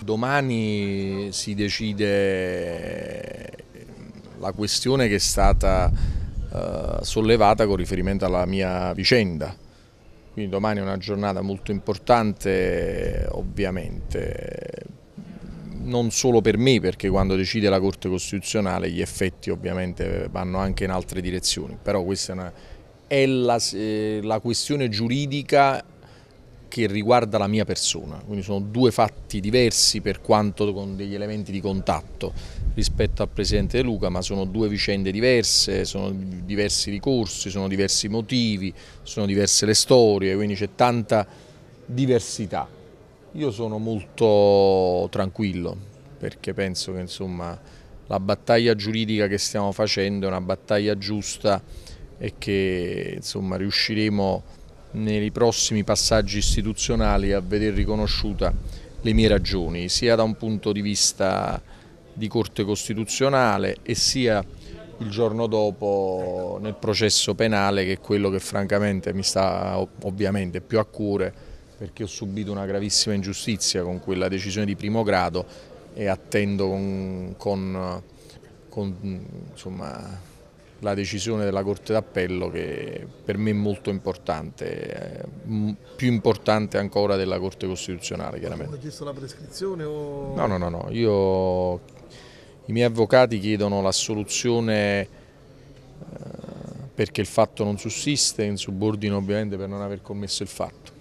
Domani si decide eh, la questione che è stata eh, sollevata con riferimento alla mia vicenda. Quindi domani è una giornata molto importante ovviamente, non solo per me perché quando decide la Corte Costituzionale gli effetti ovviamente vanno anche in altre direzioni, però questa è, una, è la, eh, la questione giuridica che riguarda la mia persona, quindi sono due fatti diversi per quanto con degli elementi di contatto rispetto al Presidente De Luca, ma sono due vicende diverse, sono diversi ricorsi, sono diversi motivi, sono diverse le storie, quindi c'è tanta diversità. Io sono molto tranquillo perché penso che insomma, la battaglia giuridica che stiamo facendo è una battaglia giusta e che insomma, riusciremo a nei prossimi passaggi istituzionali a veder riconosciuta le mie ragioni, sia da un punto di vista di Corte Costituzionale e sia il giorno dopo nel processo penale che è quello che francamente mi sta ovviamente più a cuore perché ho subito una gravissima ingiustizia con quella decisione di primo grado e attendo con, con, con insomma, la decisione della Corte d'Appello che per me è molto importante, eh, più importante ancora della Corte Costituzionale chiaramente. Non ha chiesto la prescrizione? O... No, no, no, no. Io, i miei avvocati chiedono l'assoluzione eh, perché il fatto non sussiste, in subordine ovviamente per non aver commesso il fatto.